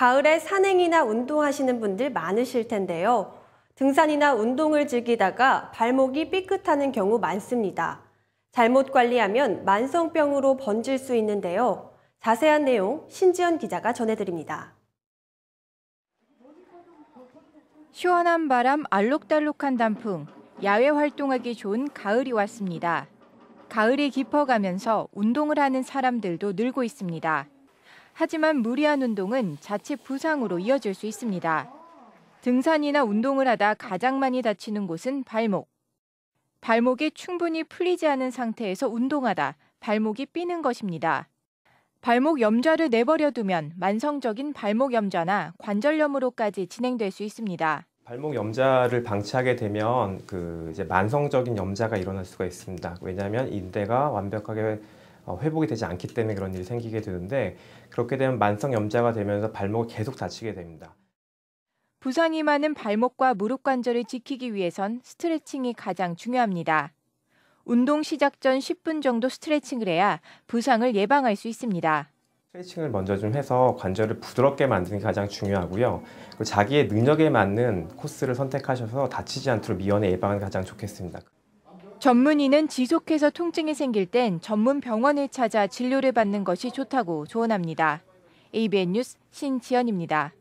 가을에 산행이나 운동하시는 분들 많으실 텐데요. 등산이나 운동을 즐기다가 발목이 삐끗하는 경우 많습니다. 잘못 관리하면 만성병으로 번질 수 있는데요. 자세한 내용 신지연 기자가 전해드립니다. 시원한 바람, 알록달록한 단풍, 야외 활동하기 좋은 가을이 왔습니다. 가을이 깊어가면서 운동을 하는 사람들도 늘고 있습니다. 하지만 무리한 운동은 자칫 부상으로 이어질 수 있습니다. 등산이나 운동을 하다 가장 많이 다치는 곳은 발목. 발목이 충분히 풀리지 않은 상태에서 운동하다 발목이 삐는 것입니다. 발목 염좌를 내버려 두면 만성적인 발목 염좌나 관절염으로까지 진행될 수 있습니다. 발목 염좌를 방치하게 되면 그 이제 만성적인 염좌가 일어날 수가 있습니다. 왜냐하면 인대가 완벽하게 어, 회복이 되지 않기 때문에 그런 일이 생기게 되는데 그렇게 되면 만성 염자가 되면서 발목을 계속 다치게 됩니다. 부상이 많은 발목과 무릎 관절을 지키기 위해선 스트레칭이 가장 중요합니다. 운동 시작 전 10분 정도 스트레칭을 해야 부상을 예방할 수 있습니다. 스트레칭을 먼저 좀 해서 관절을 부드럽게 만드는 게 가장 중요하고요. 자기의 능력에 맞는 코스를 선택하셔서 다치지 않도록 미연에 예방하는 게 가장 좋겠습니다. 전문의는 지속해서 통증이 생길 땐 전문 병원을 찾아 진료를 받는 것이 좋다고 조언합니다. ABN 뉴스 신지연입니다.